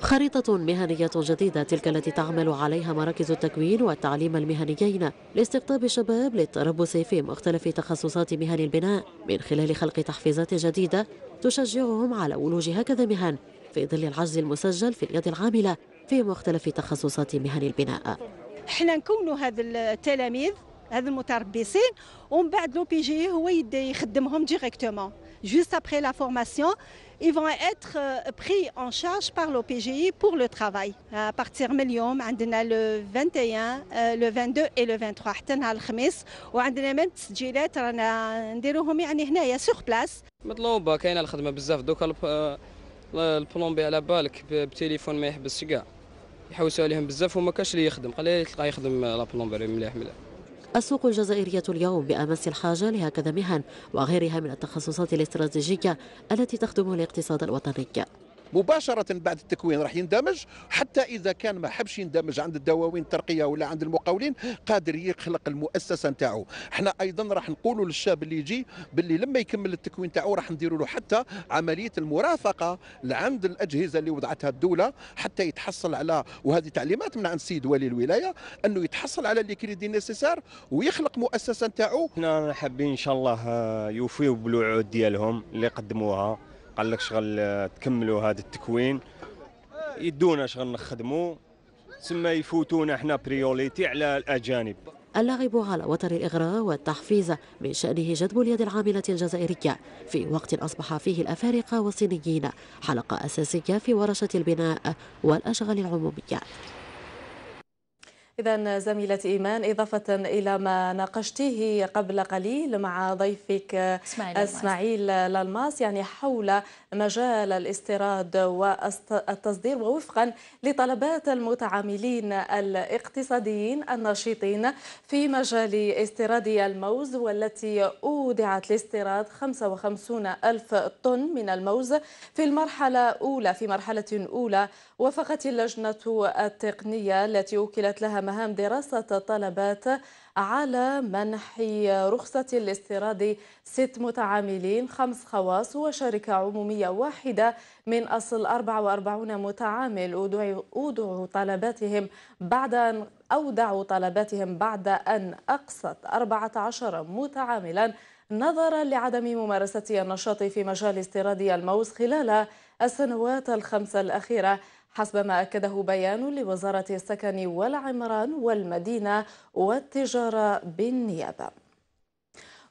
خريطة مهنية جديدة تلك التي تعمل عليها مراكز التكوين والتعليم المهنيين لاستقطاب الشباب للتربص في مختلف تخصصات مهن البناء من خلال خلق تحفيزات جديدة تشجعهم على ولوج هكذا مهن في ظل العجز المسجل في اليد العاملة في مختلف تخصصات مهن البناء احنا نكونوا هذا التلاميذ هذا المتربصين ومن بعد لو بي جي هو يخدمهم ديريكتومون جوست ابخي لا فورماسيون ils vont être euh, pris en charge par l'OPGI pour le travail. À partir من اليوم عندنا le 21, euh, le 22 et le 23 حتى نهار الخميس وعندنا même تسجيلات رانا نديروهم يعني هنايا سور بلاس. مطلوبه كاينه الخدمه بزاف دوكا آه، البلومبي على بالك بالتليفون ما يحبسش كاع. يحوسوا عليهم بزاف وما كاش اللي يخدم قليل تلقى يخدم لا بلومبري مليح مليح. السوق الجزائرية اليوم بأمس الحاجة لهكذا مهن وغيرها من التخصصات الاستراتيجية التي تخدم الاقتصاد الوطني مباشره بعد التكوين راح يندمج حتى اذا كان ما حبش يندمج عند الدواوين الترقيه ولا عند المقاولين قادر يخلق المؤسسه نتاعو احنا ايضا راح نقولوا للشاب اللي يجي باللي لما يكمل التكوين نتاعو راح نديروا له حتى عمليه المرافقه لعند الاجهزه اللي وضعتها الدوله حتى يتحصل على وهذه تعليمات من عند السيد ولي الولايه انه يتحصل على لي كريدي نيسيسار ويخلق مؤسسه نتاعو احنا حابين ان شاء الله آه، يوفيوا بالوعود ديالهم اللي قدموها قال لك شغل آه، تكملوا هذا التكوين يدونا شغل نخدموا ثم يفوتونا احنا بريوليتي على الاجانب اللاعب على وتر الإغراء والتحفيز من شأنه جذب اليد العاملة الجزائرية في وقت أصبح فيه الأفارقة والصينيين حلقة أساسية في ورشة البناء والأشغال العمومية إذا زميلتي إيمان إضافة إلى ما ناقشتيه قبل قليل مع ضيفك إسماعيل للماس يعني حول مجال الاستيراد والتصدير ووفقا لطلبات المتعاملين الاقتصاديين النشيطين في مجال استيراد الموز والتي أودعت لاستيراد 55 ألف طن من الموز في المرحلة أولى في مرحلة أولى وافقت اللجنة التقنية التي وكلت لها مهام دراسة الطلبات على منح رخصة الاستيراد ست متعاملين خمس خواص وشركة عمومية واحدة من أصل 44 متعامل أودعوا طلباتهم بعد أن أودعوا طلباتهم بعد أن أقصت 14 متعاملا نظرا لعدم ممارسة النشاط في مجال استيراد الموز خلال السنوات الخمسه الأخيرة حسب ما أكده بيان لوزارة السكن والعمران والمدينة والتجارة بالنيابة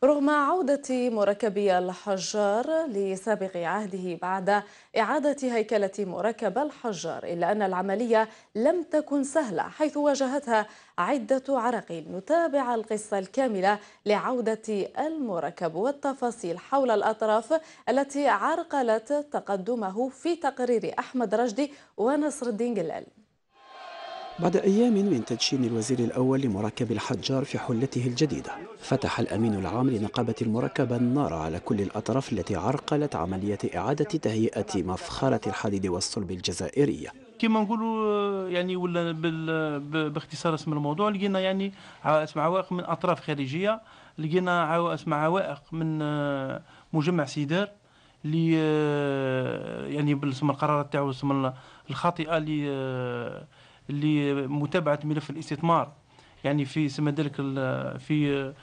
رغم عودة مركبي الحجار لسابق عهده بعد إعادة هيكلة مركب الحجار إلا أن العملية لم تكن سهلة حيث واجهتها عدة عراقيل نتابع القصة الكاملة لعودة المركب والتفاصيل حول الأطراف التي عرقلت تقدمه في تقرير أحمد رجدي ونصر الدين جلال بعد أيام من تدشين الوزير الأول لمركب الحجار في حلته الجديدة فتح الأمين العام لنقابة المركبة النار على كل الأطراف التي عرقلت عملية إعادة تهيئة مفخرة الحديد والصلب الجزائرية كما نقولوا آه، يعني ولا باختصار اسم الموضوع لقينا يعني اسم عوائق من أطراف خارجية لقينا اسم عوائق من آه، مجمع سيدار اللي آه، يعني بالاسم القرارات تاعو الخاطئه اللي لمتابعه ملف الاستثمار يعني في سما ذلك في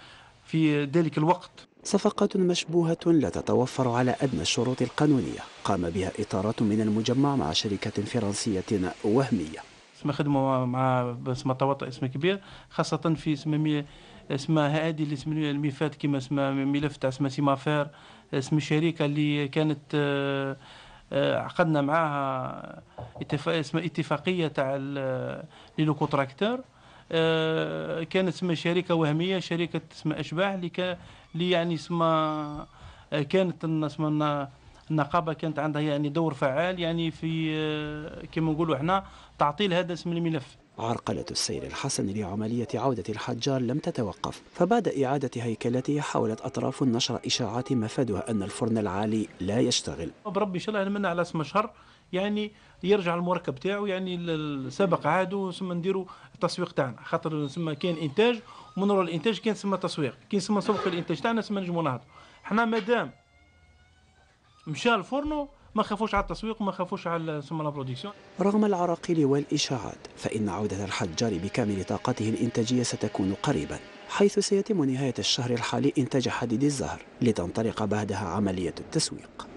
في ذلك الوقت صفقات مشبوهة لا تتوفر على أدنى الشروط القانونية قام بها إطارات من المجمع مع شركة فرنسية وهمية اسم خدمة مع اسم تواطئ اسم كبير خاصة في اسم اسمها هذه اللي اسم الميفات كما اسمها ملف تاع اسمها سيمافير اسم الشركة اللي كانت آه، عقدنا معاها اتفاق اتفاقيه تاع لي لو كونتراكتور آه، كانت تسمى شركه وهميه شركه تسمى اشباح اللي اللي يعني اسمها آه، كانت اسمها النقابه كانت عندها يعني دور فعال يعني في آه، كما نقولوا احنا تعطيل هذا اسم الملف عرقلة السير الحسن لعملية عودة الحجار لم تتوقف فبعد إعادة هيكلته حاولت أطراف نشر إشاعات مفادها أن الفرن العالي لا يشتغل بربي إن شاء الله على اسم شهر يعني يرجع المركب تاعو يعني سبق عادو ثم نديرو التسويق تاعنا خاطر ثم كاين انتاج ومن وراء الانتاج كاين ثم تسويق كاين ثم سوق الانتاج تاعنا ثم نجمو نهضرو حنا مادام مشى الفرنو ما خافوش على التسويق وما خافوش على ثم لا رغم العراقيل والاشاعات فان عوده الحجار بكامل طاقته الانتاجيه ستكون قريبا حيث سيتم نهايه الشهر الحالي انتاج حديد الزهر لتنطلق بعدها عمليه التسويق